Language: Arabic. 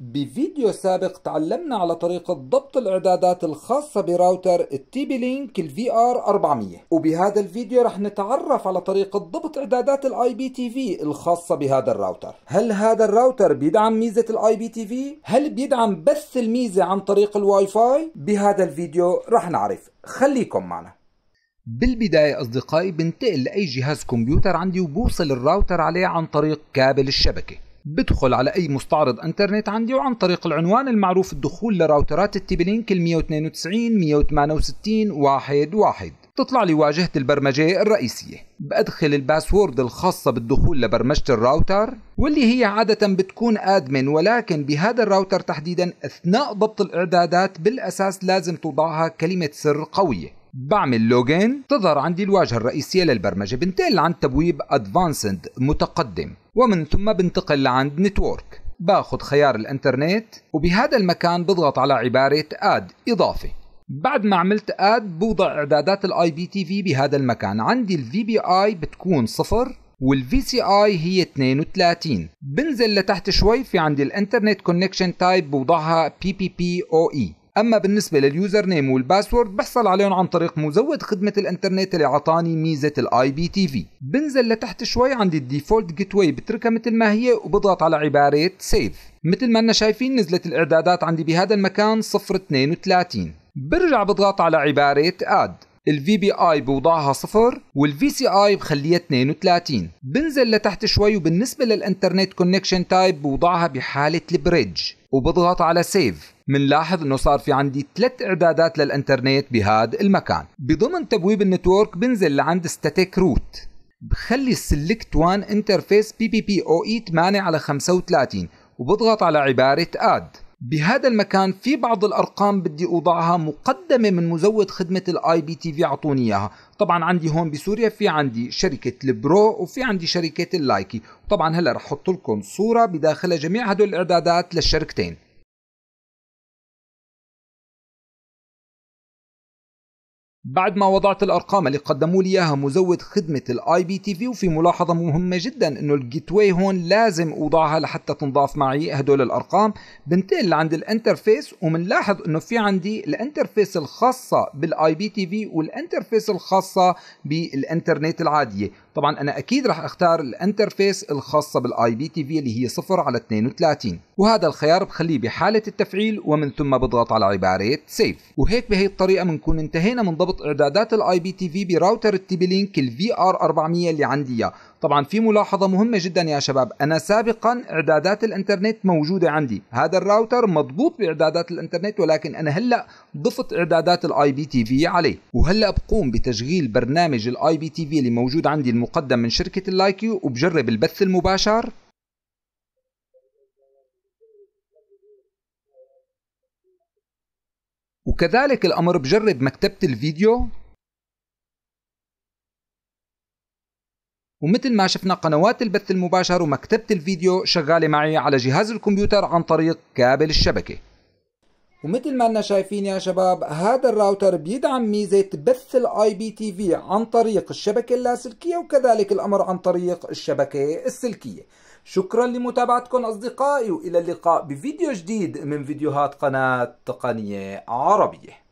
بفيديو سابق تعلمنا على طريقة ضبط الإعدادات الخاصة براوتر التي بي لينك الفي ار 400 وبهذا الفيديو رح نتعرف على طريقة ضبط إعدادات الاي بي تي في الخاصة بهذا الراوتر هل هذا الراوتر بيدعم ميزة الاي بي تي في؟ هل بيدعم بث الميزة عن طريق الواي فاي؟ بهذا الفيديو رح نعرف خليكم معنا بالبداية أصدقائي بنتقل لأي جهاز كمبيوتر عندي وبوصل الراوتر عليه عن طريق كابل الشبكة بدخل على أي مستعرض انترنت عندي وعن طريق العنوان المعروف الدخول لراوترات التيبلينك ال 192 168 واحد واحد تطلع لي واجهة البرمجة الرئيسية بأدخل الباسورد الخاصة بالدخول لبرمجة الراوتر واللي هي عادة بتكون آدمن ولكن بهذا الراوتر تحديدا أثناء ضبط الإعدادات بالأساس لازم توضعها كلمة سر قوية بعمل لوجين تظهر عندي الواجهة الرئيسية للبرمجة بنتقل عند تبويب ادفانسد متقدم ومن ثم بنتقل لعند نتورك باخذ خيار الانترنت وبهذا المكان بضغط على عبارة اد اضافة بعد ما عملت اد بوضع اعدادات الاي بي تي في بهذا المكان عندي الفي بي اي بتكون صفر والفي سي اي هي 32 بنزل لتحت شوي في عندي الانترنت كونكشن تايب بوضعها بي بي بي او اي اما بالنسبه لليوزر نيم والباسورد بحصل عليهم عن طريق مزود خدمه الانترنت اللي عطاني ميزه الاي بي تي في بنزل لتحت شوي عند الديفولت جيت واي بتركها مثل ما هي وبضغط على عباره سيف مثل ما انا شايفين نزلت الاعدادات عندي بهذا المكان 032 برجع بضغط على عباره اد الفي بي اي بوضعها صفر والفي سي اي بخليها 32 بنزل لتحت شوي وبالنسبة للانترنت كونكشن تايب بوضعها بحالة البريدج وبضغط على سيف منلاحظ انه صار في عندي ثلاث اعدادات للانترنت بهذا المكان بضمن تبويب النتورك بنزل لعند ستاتيك روت بخلي السلكت وان انترفيس بي بي بي او اي 8 على 35 وبضغط على عبارة اد بهذا المكان في بعض الارقام بدي اوضعها مقدمه من مزود خدمه الاي بي تي في اعطوني اياها طبعا عندي هون بسوريا في عندي شركه البرو وفي عندي شركه اللايكي طبعا هلا رح احط لكم صوره بداخلها جميع هدول الاعدادات للشركتين بعد ما وضعت الارقام اللي قدموا لي اياها مزود خدمه الاي بي تي في وفي ملاحظه مهمه جدا انه الجيت واي هون لازم اوضعها لحتى تنضاف معي هدول الارقام بنتقل لعند الانترفيس وبنلاحظ انه في عندي الانترفيس الخاصه بالاي بي تي في والانترفيس الخاصه بالانترنت العاديه طبعا انا اكيد راح اختار الانترفيس الخاصه بالاي بي تي في اللي هي 0 على 32 وهذا الخيار بخليه بحاله التفعيل ومن ثم بضغط على عباره سيف وهيك بهي الطريقه بنكون انتهينا من ضبط اعدادات الاي بي تي في براوتر التي بي لينك الفي ار 400 اللي عندي طبعا في ملاحظة مهمة جدا يا شباب أنا سابقا إعدادات الإنترنت موجودة عندي هذا الراوتر مضبوط بإعدادات الإنترنت ولكن أنا هلأ ضفت إعدادات الآي بي تي في عليه وهلأ بقوم بتشغيل برنامج الآي بي تي في اللي موجود عندي المقدم من شركة اللايكيو وبجرب البث المباشر وكذلك الأمر بجرب مكتبة الفيديو ومثل ما شفنا قنوات البث المباشر ومكتبة الفيديو شغالة معي على جهاز الكمبيوتر عن طريق كابل الشبكة ومثل ما انا شايفين يا شباب هذا الراوتر بيدعم ميزة بث الاي بي تي في عن طريق الشبكة اللاسلكية وكذلك الامر عن طريق الشبكة السلكية شكرا لمتابعتكم اصدقائي والى اللقاء بفيديو جديد من فيديوهات قناة تقنية عربية